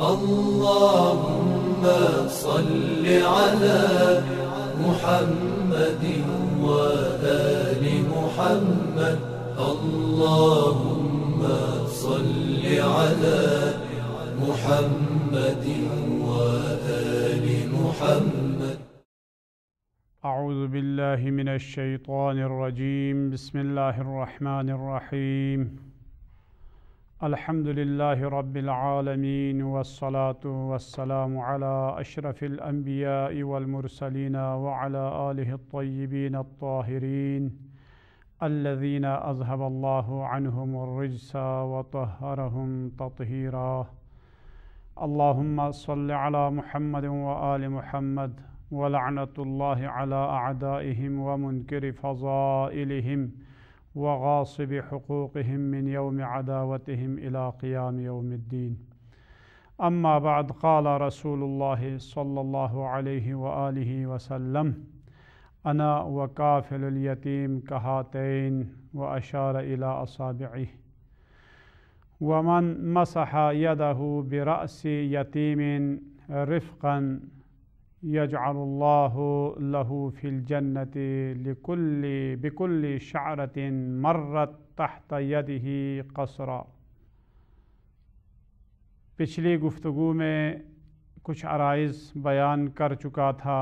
اللهم صل على محمد وآل محمد اللهم صل على محمد وآل محمد أعوذ بالله من الشيطان الرجيم بسم الله الرحمن الرحيم الحمد لله رب العالمين والصلاة والسلام على أشرف الأنبياء والمرسلين وعلى آله الطيبين الطاهرين الذين أذهب الله عنهم الرجس وطهرهم تطهيرا اللهم صل على محمد وآل محمد ولعنة الله على أعدائهم ومنكر فضائلهم وغاصب حقوقهم من يوم عداوتهم إلى قيام يوم الدين أما بعد قال رسول الله صلى الله عليه وآله وسلم أنا وكافل اليتيم كهاتين وأشار إلى أصابعه ومن مسح يده برأس يتيم رفقا یجعل اللہ لہو فی الجنت لکلی بکلی شعرت مرت تحت یده قصرا پچھلی گفتگو میں کچھ عرائض بیان کر چکا تھا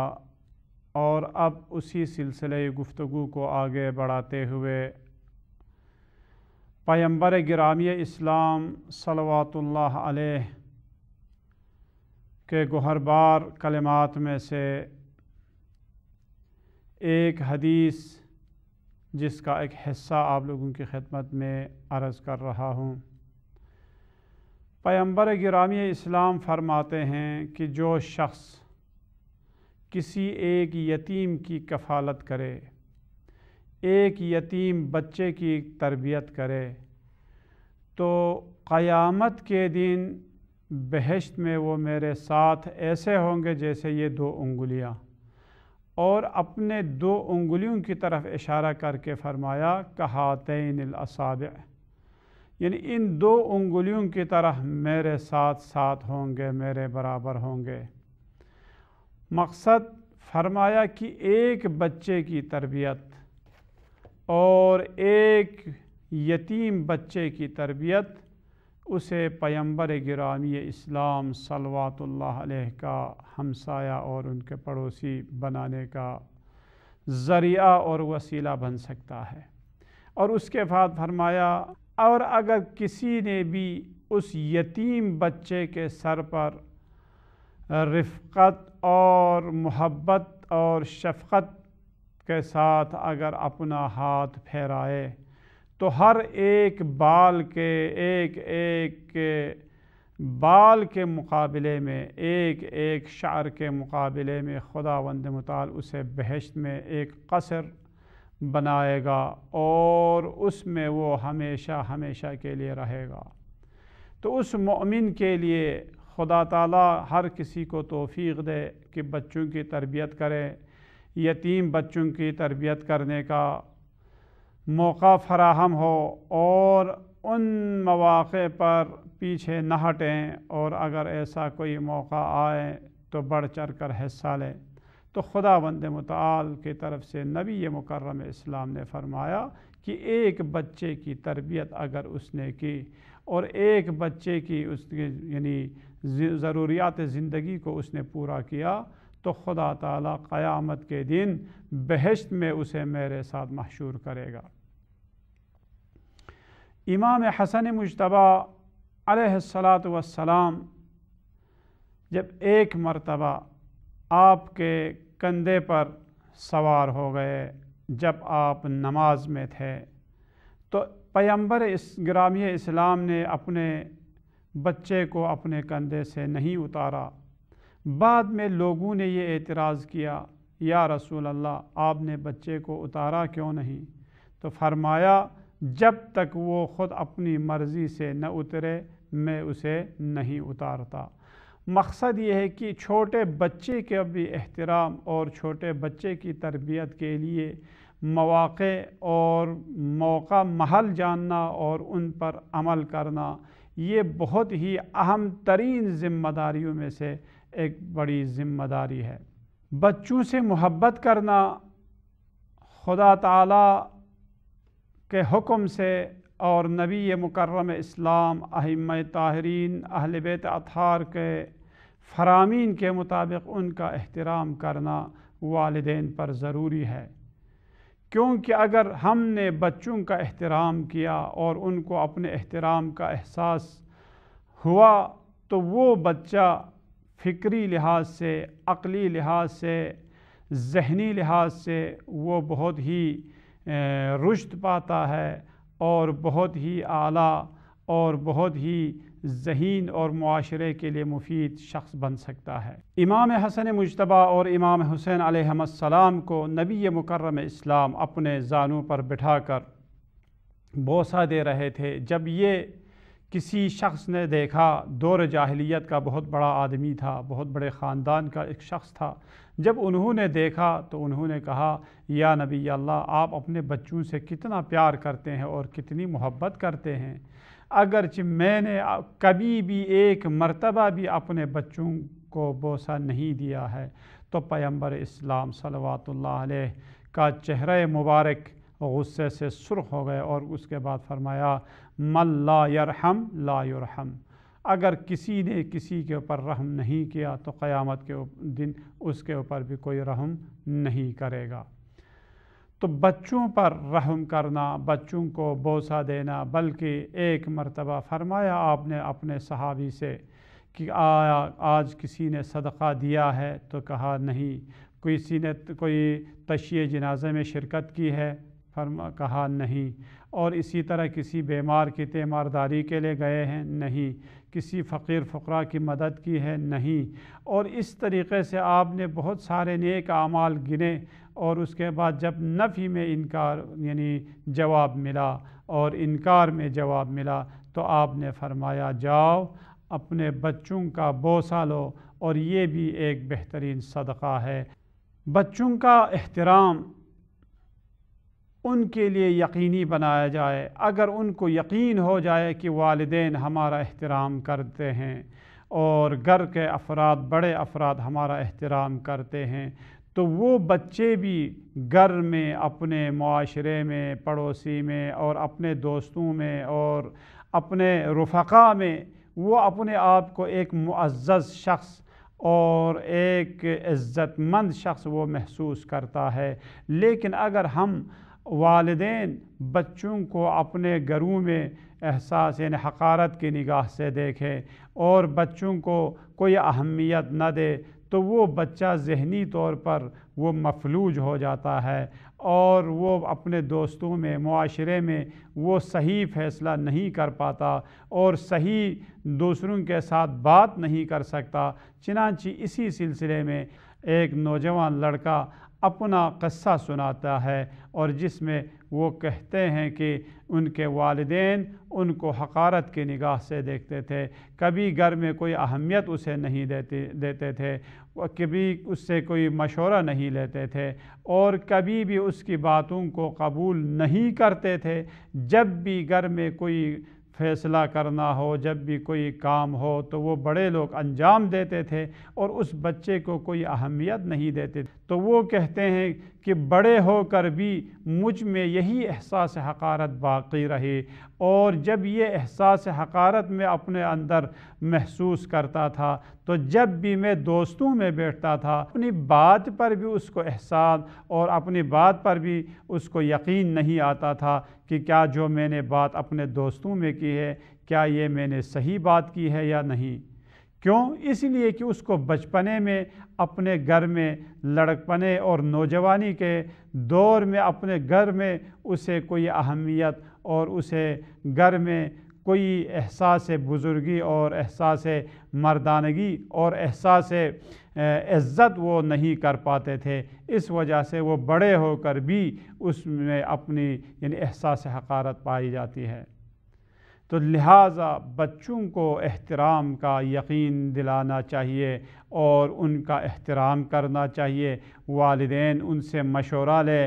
اور اب اسی سلسلے گفتگو کو آگے بڑھاتے ہوئے پیمبر گرامی اسلام صلوات اللہ علیہ کے گہر بار کلمات میں سے ایک حدیث جس کا ایک حصہ آپ لوگوں کی خدمت میں عرض کر رہا ہوں پیمبر گرامی اسلام فرماتے ہیں کہ جو شخص کسی ایک یتیم کی کفالت کرے ایک یتیم بچے کی تربیت کرے تو قیامت کے دن بہشت میں وہ میرے ساتھ ایسے ہوں گے جیسے یہ دو انگلیاں اور اپنے دو انگلیوں کی طرف اشارہ کر کے فرمایا کہاتین الاسابع یعنی ان دو انگلیوں کی طرح میرے ساتھ ساتھ ہوں گے میرے برابر ہوں گے مقصد فرمایا کہ ایک بچے کی تربیت اور ایک یتیم بچے کی تربیت اسے پیمبر گرامی اسلام صلوات اللہ علیہ کا ہمسایہ اور ان کے پڑوسی بنانے کا ذریعہ اور وسیلہ بن سکتا ہے اور اس کے بعد فرمایا اور اگر کسی نے بھی اس یتیم بچے کے سر پر رفقت اور محبت اور شفقت کے ساتھ اگر اپنا ہاتھ پھیرائے تو ہر ایک بال کے ایک ایک کے بال کے مقابلے میں ایک ایک شعر کے مقابلے میں خدا وند مطال اسے بہشت میں ایک قصر بنائے گا اور اس میں وہ ہمیشہ ہمیشہ کے لیے رہے گا تو اس مؤمن کے لیے خدا تعالیٰ ہر کسی کو توفیق دے کہ بچوں کی تربیت کرے یتیم بچوں کی تربیت کرنے کا موقع فراہم ہو اور ان مواقع پر پیچھے نہ ہٹیں اور اگر ایسا کوئی موقع آئے تو بڑھ چڑھ کر حصہ لیں تو خدا بند متعال کے طرف سے نبی مکرم اسلام نے فرمایا کہ ایک بچے کی تربیت اگر اس نے کی اور ایک بچے کی اس یعنی ضروریات زندگی کو اس نے پورا کیا تو خدا تعالی قیامت کے دن بہشت میں اسے میرے ساتھ محشور کرے گا امام حسن مجتبہ علیہ السلاۃ والسلام جب ایک مرتبہ آپ کے کندھے پر سوار ہو گئے جب آپ نماز میں تھے تو پیمبر اس اسلام نے اپنے بچے کو اپنے کندھے سے نہیں اتارا بعد میں لوگوں نے یہ اعتراض کیا یا رسول اللہ آپ نے بچے کو اتارا کیوں نہیں تو فرمایا جب تک وہ خود اپنی مرضی سے نہ اترے میں اسے نہیں اتارتا مقصد یہ ہے کہ چھوٹے بچے کے بھی احترام اور چھوٹے بچے کی تربیت کے لیے مواقع اور موقع محل جاننا اور ان پر عمل کرنا یہ بہت ہی اہم ترین ذمہ داریوں میں سے ایک بڑی ذمہ داری ہے بچوں سے محبت کرنا خدا تعالی کے حکم سے اور نبی مکرم اسلام اہم طاہرین اہل بیت اطہار کے فرامین کے مطابق ان کا احترام کرنا والدین پر ضروری ہے کیونکہ اگر ہم نے بچوں کا احترام کیا اور ان کو اپنے احترام کا احساس ہوا تو وہ بچہ فکری لحاظ سے عقلی لحاظ سے ذہنی لحاظ سے وہ بہت ہی رشد پاتا ہے اور بہت ہی اعلیٰ اور بہت ہی ذہین اور معاشرے کے لیے مفید شخص بن سکتا ہے امام حسن مجتبہ اور امام حسین علیہ السلام کو نبی مکرم اسلام اپنے زانوں پر بٹھا کر بوسہ دے رہے تھے جب یہ کسی شخص نے دیکھا دور جاہلیت کا بہت بڑا آدمی تھا بہت بڑے خاندان کا ایک شخص تھا جب انہوں نے دیکھا تو انہوں نے کہا یا نبی اللہ آپ اپنے بچوں سے کتنا پیار کرتے ہیں اور کتنی محبت کرتے ہیں اگرچہ میں نے کبھی بھی ایک مرتبہ بھی اپنے بچوں کو بوسہ نہیں دیا ہے تو پیمبر اسلام صلوات اللہ علیہ کا چہرہ مبارک غصے سے سرخ ہو گئے اور اس کے بعد فرمایا مل لا یرحم لا یرحم اگر کسی نے کسی کے اوپر رحم نہیں کیا تو قیامت کے دن اس کے اوپر بھی کوئی رحم نہیں کرے گا تو بچوں پر رحم کرنا بچوں کو بوسہ دینا بلکہ ایک مرتبہ فرمایا آپ نے اپنے صحابی سے کہ آیا آج کسی نے صدقہ دیا ہے تو کہا نہیں کسی نے کوئی تشیع جنازے میں شرکت کی ہے فرما کہا نہیں اور اسی طرح کسی بیمار کی تیمارداری کے لیے گئے ہیں نہیں کسی فقیر فقرا کی مدد کی ہے نہیں اور اس طریقے سے آپ نے بہت سارے نیک اعمال گنے اور اس کے بعد جب نفی میں انکار یعنی جواب ملا اور انکار میں جواب ملا تو آپ نے فرمایا جاؤ اپنے بچوں کا بوسہ لو اور یہ بھی ایک بہترین صدقہ ہے بچوں کا احترام ان کے لیے یقینی بنایا جائے اگر ان کو یقین ہو جائے کہ والدین ہمارا احترام کرتے ہیں اور گھر کے افراد بڑے افراد ہمارا احترام کرتے ہیں تو وہ بچے بھی گھر میں اپنے معاشرے میں پڑوسی میں اور اپنے دوستوں میں اور اپنے رفقا میں وہ اپنے آپ کو ایک معزز شخص اور ایک عزت مند شخص وہ محسوس کرتا ہے لیکن اگر ہم والدین بچوں کو اپنے گھروں میں احساس یعنی حقارت کی نگاہ سے دیکھے اور بچوں کو کوئی اہمیت نہ دے تو وہ بچہ ذہنی طور پر وہ مفلوج ہو جاتا ہے اور وہ اپنے دوستوں میں معاشرے میں وہ صحیح فیصلہ نہیں کر پاتا اور صحیح دوسروں کے ساتھ بات نہیں کر سکتا چنانچہ اسی سلسلے میں ایک نوجوان لڑکا اپنا قصہ سناتا ہے اور جس میں وہ کہتے ہیں کہ ان کے والدین ان کو حقارت کی نگاہ سے دیکھتے تھے کبھی گھر میں کوئی اہمیت اسے نہیں دیتے دیتے تھے کبھی اس سے کوئی مشورہ نہیں لیتے تھے اور کبھی بھی اس کی باتوں کو قبول نہیں کرتے تھے جب بھی گھر میں کوئی فیصلہ کرنا ہو جب بھی کوئی کام ہو تو وہ بڑے لوگ انجام دیتے تھے اور اس بچے کو کوئی اہمیت نہیں دیتے تو وہ کہتے ہیں کہ بڑے ہو کر بھی مجھ میں یہی احساس حقارت باقی رہے اور جب یہ احساس حقارت میں اپنے اندر محسوس کرتا تھا تو جب بھی میں دوستوں میں بیٹھتا تھا اپنی بات پر بھی اس کو احساس اور اپنی بات پر بھی اس کو یقین نہیں آتا تھا کہ کیا جو میں نے بات اپنے دوستوں میں کی ہے کیا یہ میں نے صحیح بات کی ہے یا نہیں کیوں اس لیے کہ اس کو بچپنے میں اپنے گھر میں لڑکپنے اور نوجوانی کے دور میں اپنے گھر میں اسے کوئی اہمیت اور اسے گھر میں کوئی احساس بزرگی اور احساس مردانگی اور احساس عزت وہ نہیں کر پاتے تھے اس وجہ سے وہ بڑے ہو کر بھی اس میں اپنی یعنی احساس حقارت پائی جاتی ہے تو لہٰذا بچوں کو احترام کا یقین دلانا چاہیے اور ان کا احترام کرنا چاہیے والدین ان سے مشورہ لے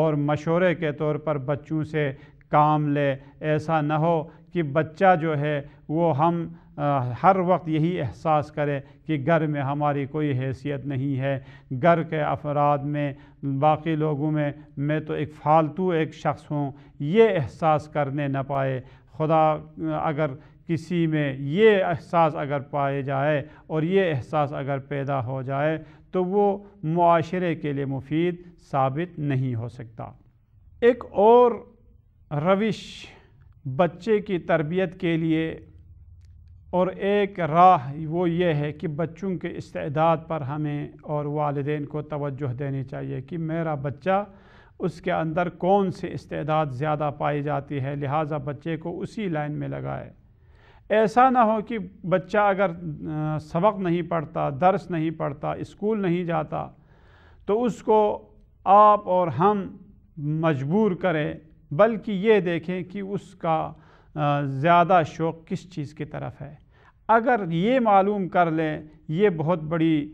اور مشورے کے طور پر بچوں سے کام لے ایسا نہ ہو کہ بچہ جو ہے وہ ہم ہر وقت یہی احساس کرے کہ گھر میں ہماری کوئی حیثیت نہیں ہے گھر کے افراد میں باقی لوگوں میں میں تو ایک فالتو ایک شخص ہوں یہ احساس کرنے نہ پائے خدا اگر کسی میں یہ احساس اگر پائے جائے اور یہ احساس اگر پیدا ہو جائے تو وہ معاشرے کے لیے مفید ثابت نہیں ہو سکتا ایک اور روش بچے کی تربیت کے لیے اور ایک راہ وہ یہ ہے کہ بچوں کے استعداد پر ہمیں اور والدین کو توجہ دینی چاہیے کہ میرا بچہ اس کے اندر کون سے استعداد زیادہ پائی جاتی ہے لہٰذا بچے کو اسی لائن میں لگائے ایسا نہ ہو کہ بچہ اگر سبق نہیں پڑھتا درس نہیں پڑھتا اسکول نہیں جاتا تو اس کو آپ اور ہم مجبور کریں بلکہ یہ دیکھیں کہ اس کا زیادہ شوق کس چیز کی طرف ہے اگر یہ معلوم کر لیں یہ بہت بڑی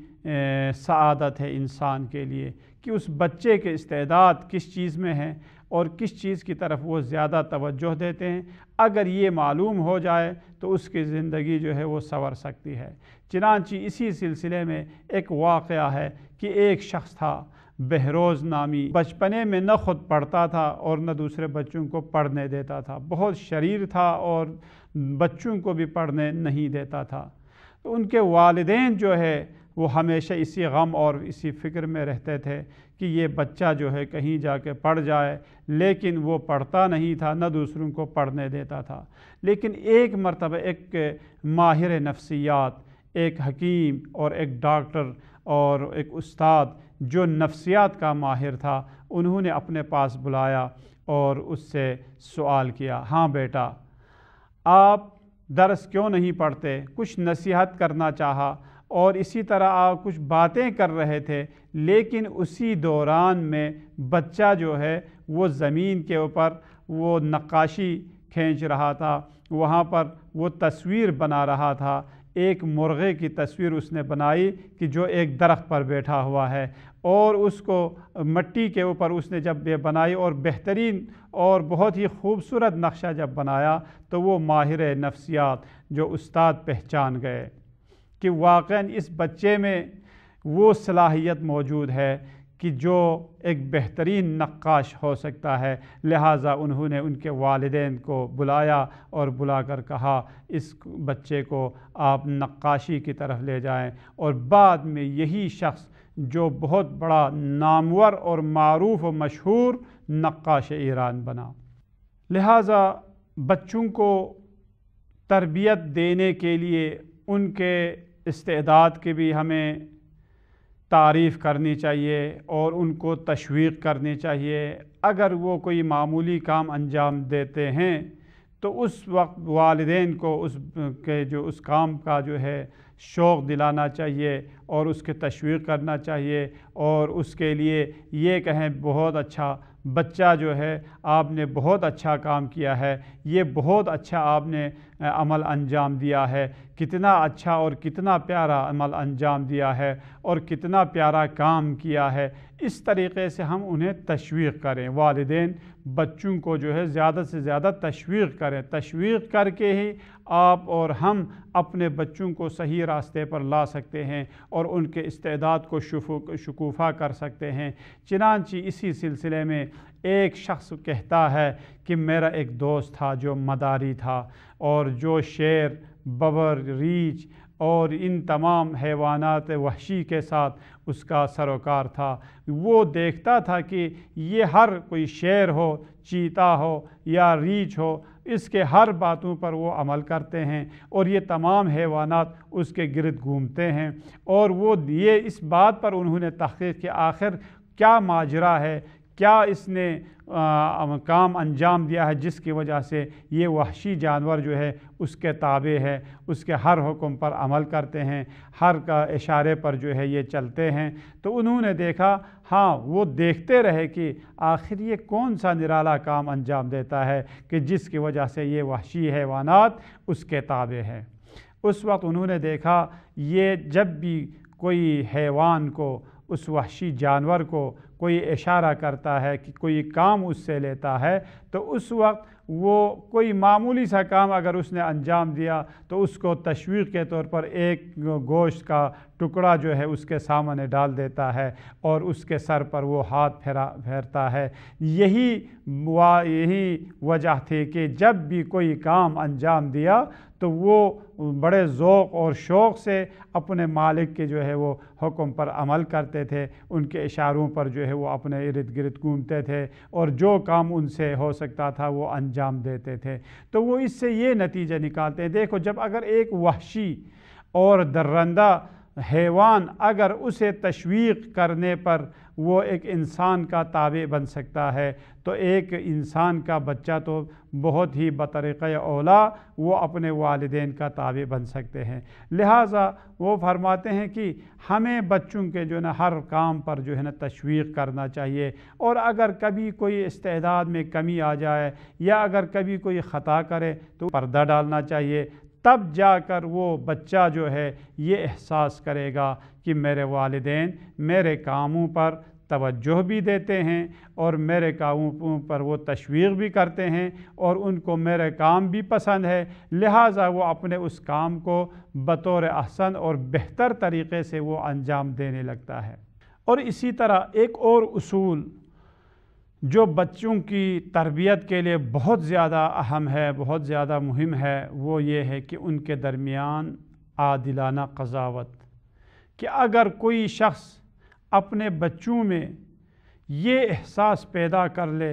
سعادت ہے انسان کے لیے کہ اس بچے کے استعداد کس چیز میں ہیں اور کس چیز کی طرف وہ زیادہ توجہ دیتے ہیں اگر یہ معلوم ہو جائے تو اس کی زندگی جو ہے وہ سنور سکتی ہے چنانچہ اسی سلسلے میں ایک واقعہ ہے کہ ایک شخص تھا بہروز نامی بچپنے میں نہ خود پڑھتا تھا اور نہ دوسرے بچوں کو پڑھنے دیتا تھا بہت شریر تھا اور بچوں کو بھی پڑھنے نہیں دیتا تھا تو ان کے والدین جو ہے وہ ہمیشہ اسی غم اور اسی فکر میں رہتے تھے کہ یہ بچہ جو ہے کہیں جا کے پڑھ جائے لیکن وہ پڑھتا نہیں تھا نہ دوسروں کو پڑھنے دیتا تھا لیکن ایک مرتبہ ایک ماہر نفسیات ایک حکیم اور ایک ڈاکٹر اور ایک استاد جو نفسیات کا ماہر تھا انہوں نے اپنے پاس بلایا اور اس سے سوال کیا ہاں بیٹا آپ درس کیوں نہیں پڑھتے کچھ نصیحت کرنا چاہا اور اسی طرح آپ کچھ باتیں کر رہے تھے لیکن اسی دوران میں بچہ جو ہے وہ زمین کے اوپر وہ نقاشی کھینچ رہا تھا وہاں پر وہ تصویر بنا رہا تھا ایک مرغے کی تصویر اس نے بنائی کہ جو ایک درخت پر بیٹھا ہوا ہے اور اس کو مٹی کے اوپر اس نے جب یہ بنائی اور بہترین اور بہت ہی خوبصورت نقشہ جب بنایا تو وہ ماہر نفسیات جو استاد پہچان گئے کہ واقعاً اس بچے میں وہ صلاحیت موجود ہے کہ جو ایک بہترین نقاش ہو سکتا ہے لہٰذا انہوں نے ان کے والدین کو بلایا اور بلا کر کہا اس بچے کو آپ نقاشی کی طرف لے جائیں اور بعد میں یہی شخص جو بہت بڑا نامور اور معروف و مشہور نقاش ایران بنا لہٰذا بچوں کو تربیت دینے کے لیے ان کے استعداد کے بھی ہمیں تعریف کرنی چاہیے اور ان کو تشویق کرنی چاہیے اگر وہ کوئی معمولی کام انجام دیتے ہیں تو اس وقت والدین کو اس کے جو اس کام کا جو ہے شوق دلانا چاہیے اور اس کے تشویق کرنا چاہیے اور اس کے لیے یہ کہیں بہت اچھا بچہ جو ہے آپ نے بہت اچھا کام کیا ہے یہ بہت اچھا آپ نے عمل انجام دیا ہے کتنا اچھا اور کتنا پیارا عمل انجام دیا ہے اور کتنا پیارا کام کیا ہے اس طریقے سے ہم انہیں تشویق کریں والدین بچوں کو جو ہے زیادہ سے زیادہ تشویق کریں تشویق کر کے ہی آپ اور ہم اپنے بچوں کو صحیح راستے پر لا سکتے ہیں اور ان کے استعداد کو شکوفہ کر سکتے ہیں چنانچہ اسی سلسلے میں ایک شخص کہتا ہے کہ میرا ایک دوست تھا جو مداری تھا اور جو شیر ببر ریچ اور ان تمام حیوانات وحشی کے ساتھ اس کا سروکار تھا وہ دیکھتا تھا کہ یہ ہر کوئی شیر ہو چیتا ہو یا ریچھ ہو اس کے ہر باتوں پر وہ عمل کرتے ہیں اور یہ تمام حیوانات اس کے گرد گھومتے ہیں اور وہ یہ اس بات پر انہوں نے تحقیق کے آخر کیا ماجرا ہے کیا اس نے کام انجام دیا ہے جس کی وجہ سے یہ وحشی جانور جو ہے اس کے تابع ہے اس کے ہر حکم پر عمل کرتے ہیں ہر اشارے پر جو ہے یہ چلتے ہیں تو انہوں نے دیکھا ہاں وہ دیکھتے رہے کہ آخر یہ کون سا نرالا کام انجام دیتا ہے کہ جس کی وجہ سے یہ وحشی حیوانات اس کے تابع ہے اس وقت انہوں نے دیکھا یہ جب بھی کوئی حیوان کو اس وحشی جانور کو کوئی اشارہ کرتا ہے کہ کوئی کام اس سے لیتا ہے تو اس وقت وہ کوئی معمولی سا کام اگر اس نے انجام دیا تو اس کو تشویق کے طور پر ایک گوشت کا ٹکڑا جو ہے اس کے سامنے ڈال دیتا ہے اور اس کے سر پر وہ ہاتھ پھیرا پھیرتا ہے یہی یہی وجہ تھی کہ جب بھی کوئی کام انجام دیا تو وہ بڑے ذوق اور شوق سے اپنے مالک کے جو ہے وہ حکم پر عمل کرتے تھے ان کے اشاروں پر جو ہے وہ اپنے ارد گرد گھومتے تھے اور جو کام ان سے ہو سکتا تھا وہ انجام دیتے تھے تو وہ اس سے یہ نتیجہ نکالتے ہیں دیکھو جب اگر ایک وحشی اور درندہ حیوان اگر اسے تشویق کرنے پر وہ ایک انسان کا تابع بن سکتا ہے تو ایک انسان کا بچہ تو بہت ہی بطریقہ اولا وہ اپنے والدین کا تابع بن سکتے ہیں لہٰذا وہ فرماتے ہیں کہ ہمیں بچوں کے جو ہے نا ہر کام پر جو ہے نا تشویق کرنا چاہیے اور اگر کبھی کوئی استعداد میں کمی آ جائے یا اگر کبھی کوئی خطا کرے تو پردہ ڈالنا چاہیے تب جا کر وہ بچہ جو ہے یہ احساس کرے گا کہ میرے والدین میرے کاموں پر توجہ بھی دیتے ہیں اور میرے کاموں پر وہ تشویق بھی کرتے ہیں اور ان کو میرے کام بھی پسند ہے لہٰذا وہ اپنے اس کام کو بطور احسن اور بہتر طریقے سے وہ انجام دینے لگتا ہے اور اسی طرح ایک اور اصول جو بچوں کی تربیت کے لیے بہت زیادہ اہم ہے بہت زیادہ مہم ہے وہ یہ ہے کہ ان کے درمیان عادلانہ قضاوت کہ اگر کوئی شخص اپنے بچوں میں یہ احساس پیدا کر لے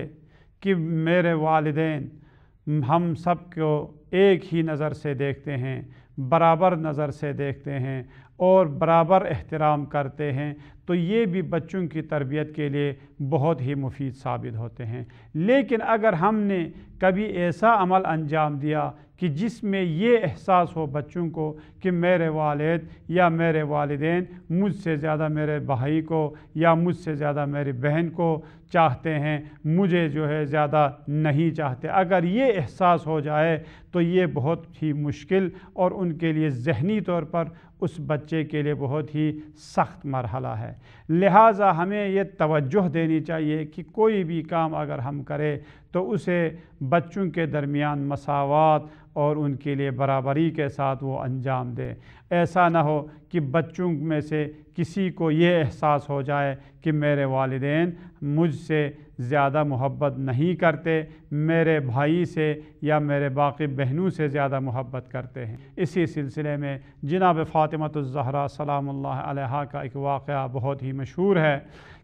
کہ میرے والدین ہم سب کو ایک ہی نظر سے دیکھتے ہیں برابر نظر سے دیکھتے ہیں اور برابر احترام کرتے ہیں تو یہ بھی بچوں کی تربیت کے لیے بہت ہی مفید ثابت ہوتے ہیں لیکن اگر ہم نے کبھی ایسا عمل انجام دیا کہ جس میں یہ احساس ہو بچوں کو کہ میرے والد یا میرے والدین مجھ سے زیادہ میرے بھائی کو یا مجھ سے زیادہ میری بہن کو چاہتے ہیں مجھے جو ہے زیادہ نہیں چاہتے اگر یہ احساس ہو جائے تو یہ بہت ہی مشکل اور ان کے لیے ذہنی طور پر اس بچے کے لیے بہت ہی سخت مرحلہ ہے لہٰذا ہمیں یہ توجہ دینی چاہیے کہ کوئی بھی کام اگر ہم کرے تو اسے بچوں کے درمیان مساوات اور ان کے لیے برابری کے ساتھ وہ انجام دیں ایسا نہ ہو کہ بچوں میں سے کسی کو یہ احساس ہو جائے کہ میرے والدین مجھ سے زیادہ محبت نہیں کرتے میرے بھائی سے یا میرے باقی بہنوں سے زیادہ محبت کرتے ہیں اسی سلسلے میں جناب فاطمت الزہرہ سلام اللہ علیہ کا ایک واقعہ بہت ہی مشہور ہے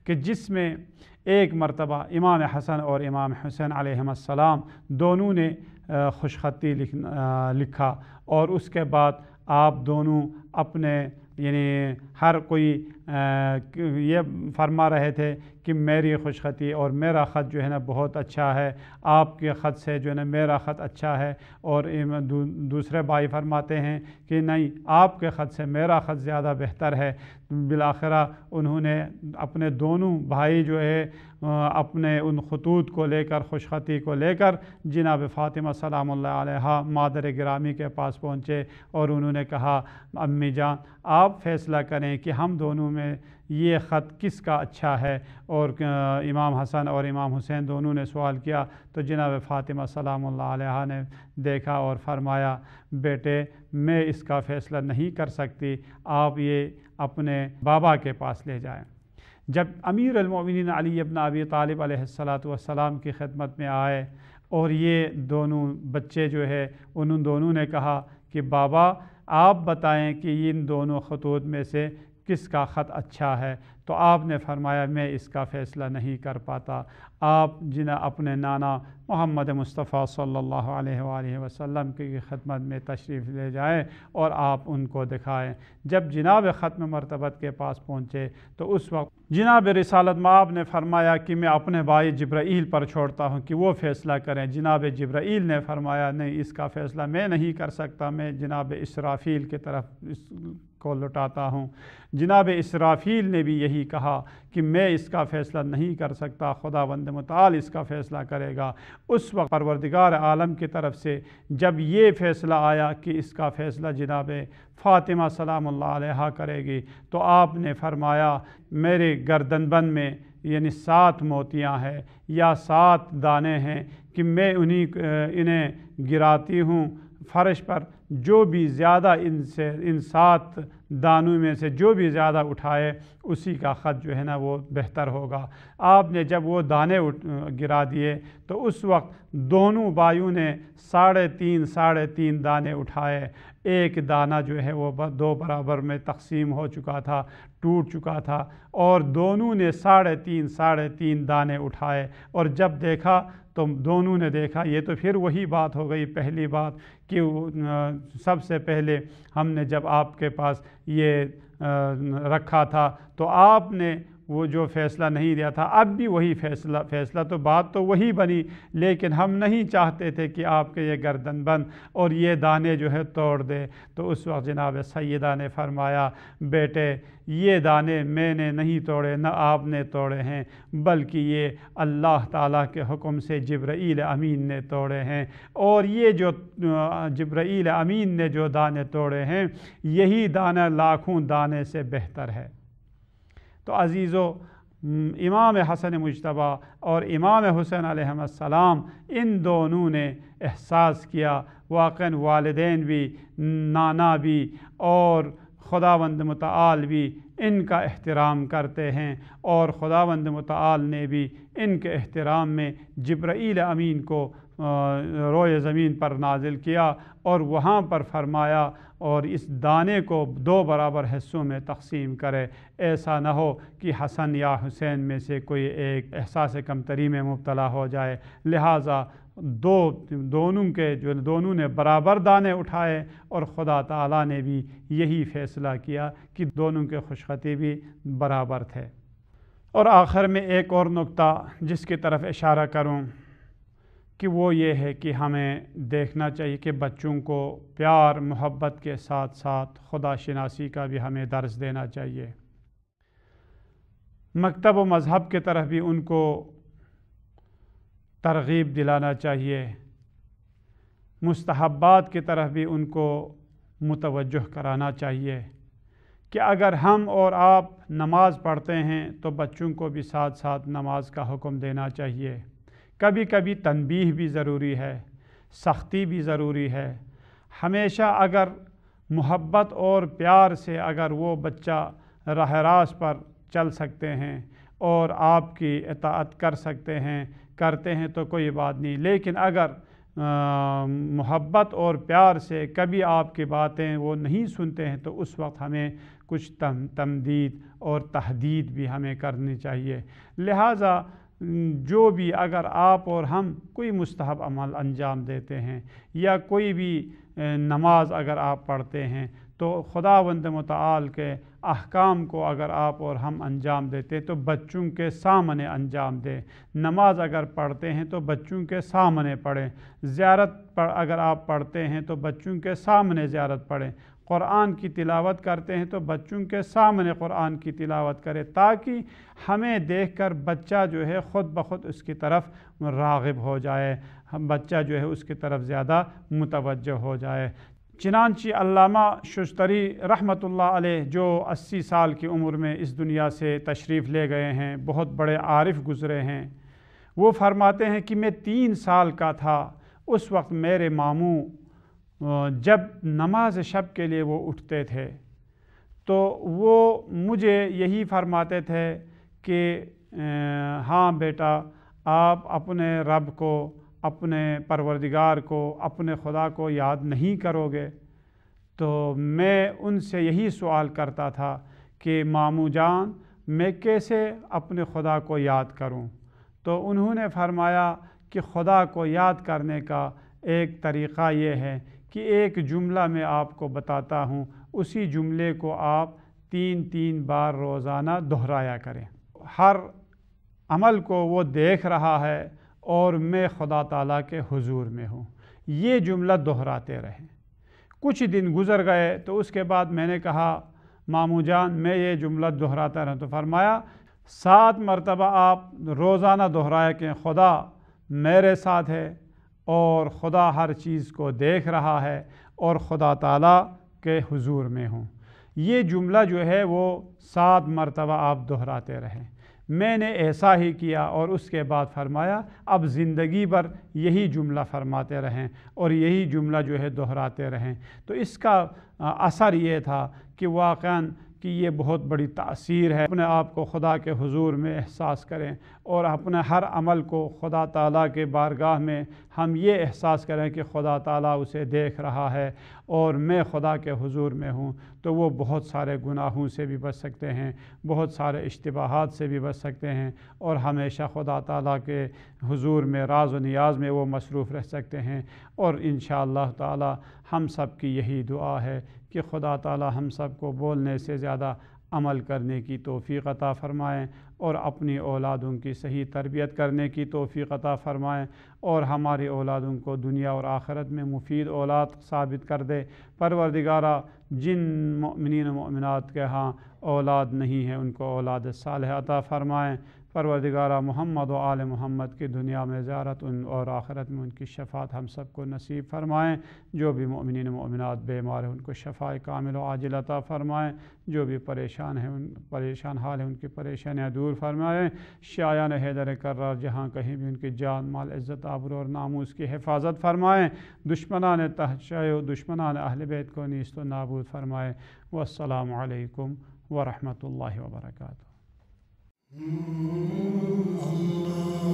کہ جس میں ایک مرتبہ امام حسن اور امام حسن علیہ السلام دونوں نے خوشخطی لکھا اور اس کے بعد آپ دونوں اپنے یعنی ہر کوئی یہ فرما رہے تھے کہ میری خوشخطی اور میرا خط جو ہے نا بہت اچھا ہے آپ کے خط سے جو ہے نا میرا خط اچھا ہے اور دوسرے بھائی فرماتے ہیں کہ نہیں آپ کے خط سے میرا خط زیادہ بہتر ہے بالاخرہ انہوں نے اپنے دونوں بھائی جو ہے اپنے ان خطوط کو لے کر خوشخطی کو لے کر جناب فاطمہ سلام اللہ علیہ مادر گرامی کے پاس پہنچے اور انہوں نے کہا امی جان آپ فیصلہ کریں کہ ہم دونوں میں میں یہ خط کس کا اچھا ہے اور امام حسن اور امام حسین دونوں نے سوال کیا تو جناب فاطمہ سلام اللہ علیہ نے دیکھا اور فرمایا بیٹے میں اس کا فیصلہ نہیں کر سکتی آپ یہ اپنے بابا کے پاس لے جائیں جب امیر المومنین علی ابن ابی طالب علیہ السلام کی خدمت میں آئے اور یہ دونوں بچے جو ہے ان دونوں نے کہا کہ بابا آپ بتائیں کہ ان دونوں خطوط میں سے کس کا خط اچھا ہے تو آپ نے فرمایا میں اس کا فیصلہ نہیں کر پاتا آپ جنہیں اپنے نانا محمد مصطفیٰ صلی اللہ علیہ وآلہ وسلم کی خدمت میں تشریف لے جائیں اور آپ ان کو دکھائیں جب جناب ختم مرتبت کے پاس پہنچے تو اس وقت جناب رسالت ماں آپ نے فرمایا کہ میں اپنے بھائی جبرائیل پر چھوڑتا ہوں کہ وہ فیصلہ کریں جناب جبرائیل نے فرمایا نہیں اس کا فیصلہ میں نہیں کر سکتا میں جناب اسرافیل کے طرف کو لٹاتا ہوں جناب اسرافیل نے بھی یہی کہا کہ میں اس کا فیصلہ نہیں کر سکتا خدا وند متعال اس کا فیصلہ کرے گا اس وقت پروردگار عالم کی طرف سے جب یہ فیصلہ آیا کہ اس کا فیصلہ جناب فاطمہ سلام اللہ علیہ کرے گی تو آپ نے فرمایا میرے گردن بند میں یعنی سات موتیاں ہیں یا سات دانے ہیں کہ میں انہیں انہیں گراتی ہوں فرش پر جو بھی زیادہ ان سے ان سات دانوں میں سے جو بھی زیادہ اٹھائے اسی کا خط جو ہے نا وہ بہتر ہوگا آپ نے جب وہ دانے گرا دیے تو اس وقت دونوں بائیوں نے ساڑھے تین ساڑھے تین دانے اٹھائے ایک دانہ جو ہے وہ دو برابر میں تقسیم ہو چکا تھا ٹوٹ چکا تھا اور دونوں نے ساڑھے تین ساڑھے تین دانے اٹھائے اور جب دیکھا تو دونوں نے دیکھا یہ تو پھر وہی بات ہو گئی پہلی بات کہ سب سے پہلے ہم نے جب آپ کے پاس یہ رکھا تھا تو آپ نے وہ جو فیصلہ نہیں دیا تھا اب بھی وہی فیصلہ فیصلہ تو بات تو وہی بنی لیکن ہم نہیں چاہتے تھے کہ آپ کے یہ گردن بند اور یہ دانے جو ہے توڑ دے تو اس وقت جناب سیدہ نے فرمایا بیٹے یہ دانے میں نے نہیں توڑے نہ آپ نے توڑے ہیں بلکہ یہ اللہ تعالیٰ کے حکم سے جبرائیل امین نے توڑے ہیں اور یہ جو جبرائیل امین نے جو دانے توڑے ہیں یہی دانے لاکھوں دانے سے بہتر ہے تو عزیز و امام حسن مجتبہ اور امام حسین علیہ السلام ان دونوں نے احساس کیا واقعا والدین بھی نانا بھی اور خداوند متعال بھی ان کا احترام کرتے ہیں اور خداوند متعال نے بھی ان کے احترام میں جبرائیل امین کو روئے زمین پر نازل کیا اور وہاں پر فرمایا اور اس دانے کو دو برابر حصوں میں تقسیم کرے ایسا نہ ہو کہ حسن یا حسین میں سے کوئی ایک احساس کمتری میں مبتلا ہو جائے لہٰذا دو دونوں کے جو دونوں نے برابر دانے اٹھائے اور خدا تعالیٰ نے بھی یہی فیصلہ کیا کہ دونوں کے خوشخطی بھی برابر تھے اور آخر میں ایک اور نقطہ جس کی طرف اشارہ کروں کہ وہ یہ ہے کہ ہمیں دیکھنا چاہیے کہ بچوں کو پیار محبت کے ساتھ ساتھ خدا شناسی کا بھی ہمیں درس دینا چاہیے مکتب و مذہب کے طرف بھی ان کو ترغیب دلانا چاہیے مستحبات کی طرف بھی ان کو متوجہ کرانا چاہیے کہ اگر ہم اور آپ نماز پڑھتے ہیں تو بچوں کو بھی ساتھ ساتھ نماز کا حکم دینا چاہیے کبھی کبھی تنبیہ بھی ضروری ہے سختی بھی ضروری ہے ہمیشہ اگر محبت اور پیار سے اگر وہ بچہ رہ راست پر چل سکتے ہیں اور آپ کی اطاعت کر سکتے ہیں کرتے ہیں تو کوئی بات نہیں لیکن اگر محبت اور پیار سے کبھی آپ کی باتیں وہ نہیں سنتے ہیں تو اس وقت ہمیں کچھ تمدید اور تحدید بھی ہمیں کرنی چاہیے لہٰذا جو بھی اگر آپ اور ہم کوئی مستحب عمل انجام دیتے ہیں یا کوئی بھی نماز اگر آپ پڑھتے ہیں تو خدا وند متعال کے احکام کو اگر آپ اور ہم انجام دیتے ہیں تو بچوں کے سامنے انجام دیں نماز اگر پڑھتے ہیں تو بچوں کے سامنے پڑھیں زیارت اگر آپ پڑھتے ہیں تو بچوں کے سامنے زیارت پڑھیں قرآن کی تلاوت کرتے ہیں تو بچوں کے سامنے قرآن کی تلاوت کرے تاکہ ہمیں دیکھ کر بچہ جو ہے خود بخود اس کی طرف راغب ہو جائے بچہ جو ہے اس کی طرف زیادہ متوجہ ہو جائے چنانچہ علامہ ششتری رحمت اللہ علیہ جو اسی سال کی عمر میں اس دنیا سے تشریف لے گئے ہیں بہت بڑے عارف گزرے ہیں وہ فرماتے ہیں کہ میں تین سال کا تھا اس وقت میرے ماموں جب نماز شب کے لیے وہ اٹھتے تھے تو وہ مجھے یہی فرماتے تھے کہ ہاں بیٹا آپ اپنے رب کو اپنے پروردگار کو اپنے خدا کو یاد نہیں کرو گے تو میں ان سے یہی سوال کرتا تھا کہ مامو جان میں کیسے اپنے خدا کو یاد کروں تو انہوں نے فرمایا کہ خدا کو یاد کرنے کا ایک طریقہ یہ ہے کہ ایک جملہ میں آپ کو بتاتا ہوں اسی جملے کو آپ تین تین بار روزانہ دہرایا کریں ہر عمل کو وہ دیکھ رہا ہے اور میں خدا تعالیٰ کے حضور میں ہوں یہ جملہ دہراتے رہیں کچھ دن گزر گئے تو اس کے بعد میں نے کہا مامو جان میں یہ جملہ دہراتا رہا تو فرمایا سات مرتبہ آپ روزانہ دہرایا کہ خدا میرے ساتھ ہے اور خدا ہر چیز کو دیکھ رہا ہے اور خدا تعالیٰ کے حضور میں ہوں یہ جملہ جو ہے وہ سات مرتبہ آپ دہراتے رہیں میں نے ایسا ہی کیا اور اس کے بعد فرمایا اب زندگی بھر یہی جملہ فرماتے رہیں اور یہی جملہ جو ہے دہراتے رہیں تو اس کا اثر یہ تھا کہ واقعاً کہ یہ بہت بڑی تاثیر ہے اپنے آپ کو خدا کے حضور میں احساس کریں اور اپنے ہر عمل کو خدا تعالیٰ کے بارگاہ میں ہم یہ احساس کریں کہ خدا تعالیٰ اسے دیکھ رہا ہے اور میں خدا کے حضور میں ہوں تو وہ بہت سارے گناہوں سے بھی بچ سکتے ہیں بہت سارے اشتباہات سے بھی بچ سکتے ہیں اور ہمیشہ خدا تعالیٰ کے حضور میں راز و نیاز میں وہ مصروف رہ سکتے ہیں اور انشاءاللہ تعالی تعالیٰ ہم سب کی یہی دعا ہے کہ خدا تعالی ہم سب کو بولنے سے زیادہ عمل کرنے کی توفیق عطا فرمائیں اور اپنی اولادوں کی صحیح تربیت کرنے کی توفیق عطا فرمائیں اور ہماری اولادوں کو دنیا اور آخرت میں مفید اولاد ثابت کر دے پروردگارہ جن مؤمنین و مؤمنات کے ہاں اولاد نہیں ہے ان کو اولاد صالح عطا فرمائیں پروردگارہ محمد و آل محمد کی دنیا میں زیارت ان اور آخرت میں ان کی شفاعت ہم سب کو نصیب فرمائیں جو بھی ممنین مؤمنات بے ہیں ان کو شفاع کامل و عطا فرمائیں جو بھی پریشان ہیں ان پریشان حال ہے ان کی پریشانیاں دور فرمائیں شایان حیدر کرر جہاں کہیں بھی ان کی جان مال عزت آبرو اور ناموز کی حفاظت فرمائیں دشمنان تحشے و دشمنان اہل بیت کو نیست و نابود فرمائیں والسلام علیکم ورحمۃ اللہ وبرکاتہ Allah. Mm-hmm.